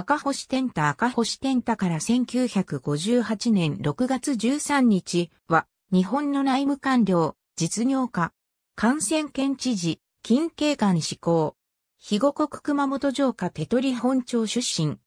赤星天太赤星天太から1958年6月13日は、日本の内務官僚、実業家、感染県知事、近景官志向、肥後国熊本城下手取本町出身、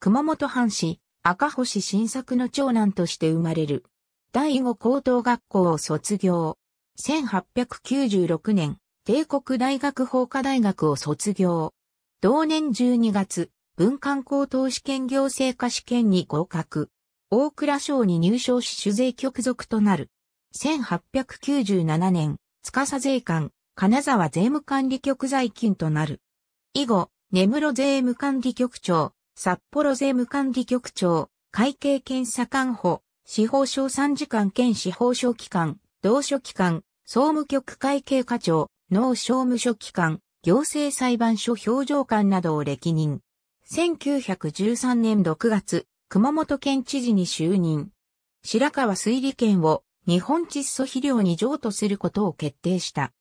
熊本藩士、赤星新作の長男として生まれる。第五高等学校を卒業。1896年、帝国大学法科大学を卒業。同年12月、文官高等試験行政科試験に合格。大倉省に入省し主税局属となる。1897年、司税官、金沢税務管理局在勤となる。以後、根室税務管理局長、札幌税務管理局長、会計検査官補、司法省参事官兼司法省機関、同書機関、総務局会計課長、農商務書機関、行政裁判所表情官などを歴任。1913年6月、熊本県知事に就任。白川水利権を日本窒素肥料に譲渡することを決定した。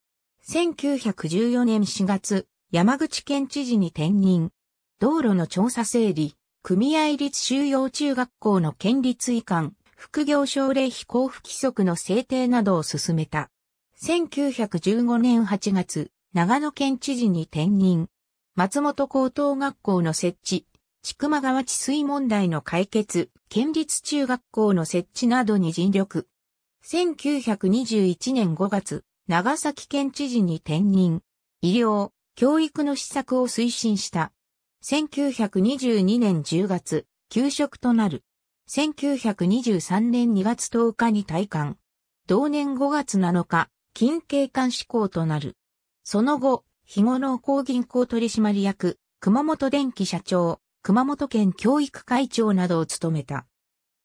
1914年4月、山口県知事に転任。道路の調査整理、組合立収容中学校の県立遺憾、副業奨励費交付規則の制定などを進めた。1915年8月、長野県知事に転任。松本高等学校の設置、千曲川治水問題の解決、県立中学校の設置などに尽力。1921年5月、長崎県知事に転任。医療、教育の施策を推進した。1922年10月、休職となる。1923年2月10日に退官。同年5月7日、近景官視校となる。その後、日後農工銀行取締役、熊本電機社長、熊本県教育会長などを務めた。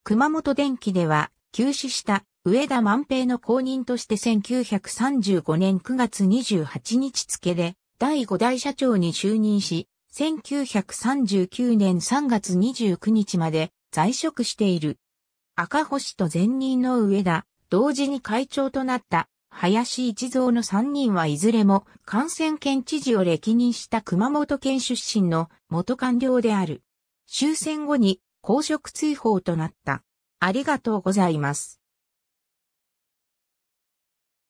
熊本電機では、休止した上田万平の後任として1935年9月28日付で第5代社長に就任し、1939年3月29日まで在職している。赤星と前任の上田、同時に会長となった林一蔵の3人はいずれも感染県知事を歴任した熊本県出身の元官僚である。終戦後に公職追放となった。ありがとうございます。